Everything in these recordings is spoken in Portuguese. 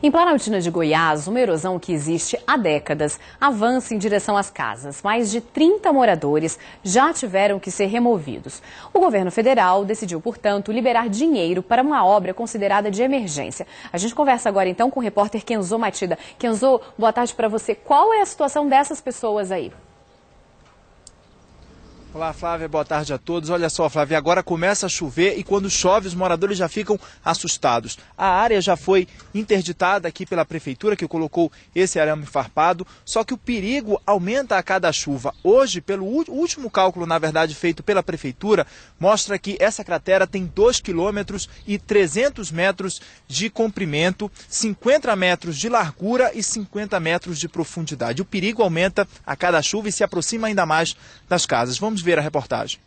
Em Planaltina de Goiás, uma erosão que existe há décadas avança em direção às casas. Mais de 30 moradores já tiveram que ser removidos. O governo federal decidiu, portanto, liberar dinheiro para uma obra considerada de emergência. A gente conversa agora então com o repórter Kenzo Matida. Kenzo, boa tarde para você. Qual é a situação dessas pessoas aí? Olá, Flávia, boa tarde a todos. Olha só, Flávia, agora começa a chover e quando chove os moradores já ficam assustados. A área já foi interditada aqui pela prefeitura que colocou esse arame farpado, só que o perigo aumenta a cada chuva. Hoje, pelo último cálculo, na verdade, feito pela prefeitura, mostra que essa cratera tem 2 quilômetros e 300 metros de comprimento, 50 metros de largura e 50 metros de profundidade. O perigo aumenta a cada chuva e se aproxima ainda mais das casas. Vamos Vamos ver a reportagem.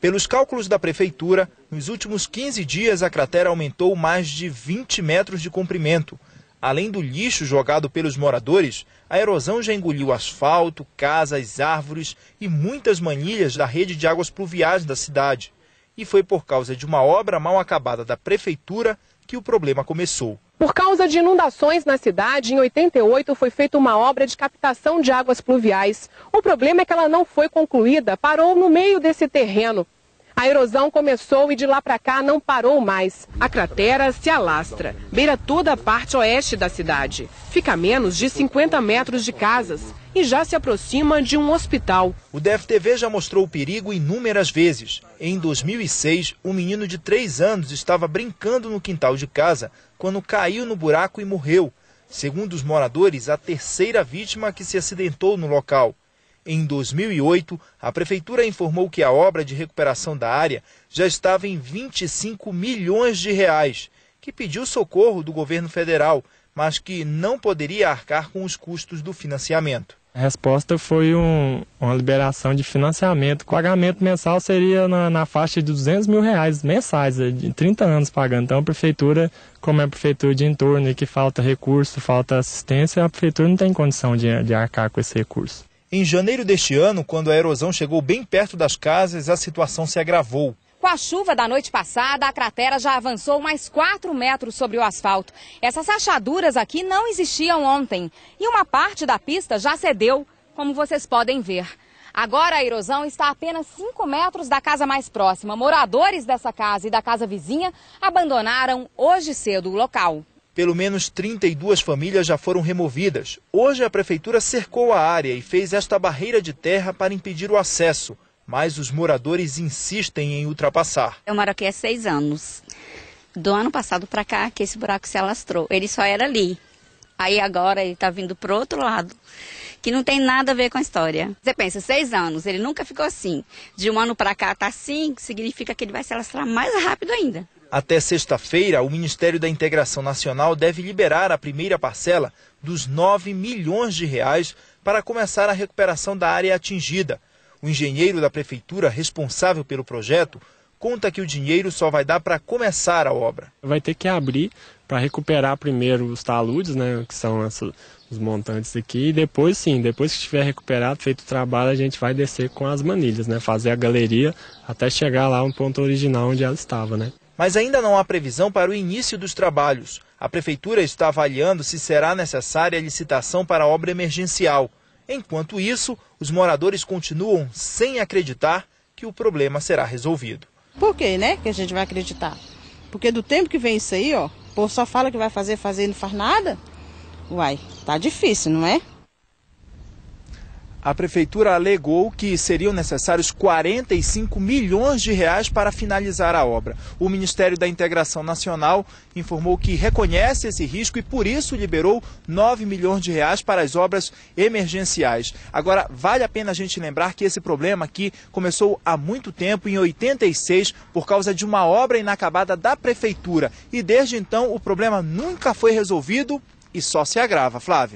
Pelos cálculos da prefeitura, nos últimos 15 dias a cratera aumentou mais de 20 metros de comprimento. Além do lixo jogado pelos moradores, a erosão já engoliu asfalto, casas, árvores e muitas manilhas da rede de águas pluviais da cidade. E foi por causa de uma obra mal acabada da prefeitura que o problema começou. Por causa de inundações na cidade, em 88 foi feita uma obra de captação de águas pluviais. O problema é que ela não foi concluída, parou no meio desse terreno. A erosão começou e de lá para cá não parou mais. A cratera se alastra, beira toda a parte oeste da cidade. Fica a menos de 50 metros de casas e já se aproxima de um hospital. O DFTV já mostrou o perigo inúmeras vezes. Em 2006, um menino de 3 anos estava brincando no quintal de casa quando caiu no buraco e morreu. Segundo os moradores, a terceira vítima que se acidentou no local. Em 2008, a prefeitura informou que a obra de recuperação da área já estava em 25 milhões de reais, que pediu socorro do governo federal, mas que não poderia arcar com os custos do financiamento. A resposta foi um, uma liberação de financiamento. O pagamento mensal seria na, na, faixa de 200 mil reais mensais, é, de 30 anos pagando. Então, a prefeitura, como é a prefeitura de entorno e que falta recurso, falta assistência, a prefeitura não tem condição de, de arcar com esse recurso. Em janeiro deste ano, quando a erosão chegou bem perto das casas, a situação se agravou. Com a chuva da noite passada, a cratera já avançou mais 4 metros sobre o asfalto. Essas rachaduras aqui não existiam ontem e uma parte da pista já cedeu, como vocês podem ver. Agora a erosão está a apenas 5 metros da casa mais próxima. Moradores dessa casa e da casa vizinha abandonaram hoje cedo o local. Pelo menos 32 famílias já foram removidas. Hoje, a prefeitura cercou a área e fez esta barreira de terra para impedir o acesso, mas os moradores insistem em ultrapassar. Eu moro aqui há seis anos. Do ano passado para cá, que esse buraco se alastrou. Ele só era ali. Aí agora ele está vindo para outro lado que não tem nada a ver com a história. Você pensa, seis anos, ele nunca ficou assim. De um ano para cá está assim, significa que ele vai se alastrar mais rápido ainda. Até sexta-feira, o Ministério da Integração Nacional deve liberar a primeira parcela dos 9 milhões de reais para começar a recuperação da área atingida. O engenheiro da prefeitura responsável pelo projeto conta que o dinheiro só vai dar para começar a obra. Vai ter que abrir para recuperar primeiro os taludes, né, que são os montantes aqui, e depois sim, depois que estiver recuperado, feito o trabalho, a gente vai descer com as manilhas, né, fazer a galeria até chegar lá no ponto original onde ela estava, né mas ainda não há previsão para o início dos trabalhos. A prefeitura está avaliando se será necessária a licitação para a obra emergencial. Enquanto isso, os moradores continuam sem acreditar que o problema será resolvido. Por quê, né, que a gente vai acreditar? Porque do tempo que vem isso aí, ó, o povo só fala que vai fazer, fazer e não faz nada. Uai, tá difícil, não é? a prefeitura alegou que seriam necessários 45 milhões de reais para finalizar a obra. O Ministério da Integração Nacional informou que reconhece esse risco e por isso liberou 9 milhões de reais para as obras emergenciais. Agora, vale a pena a gente lembrar que esse problema aqui começou há muito tempo, em 86, por causa de uma obra inacabada da prefeitura. E desde então o problema nunca foi resolvido e só se agrava, Flávia.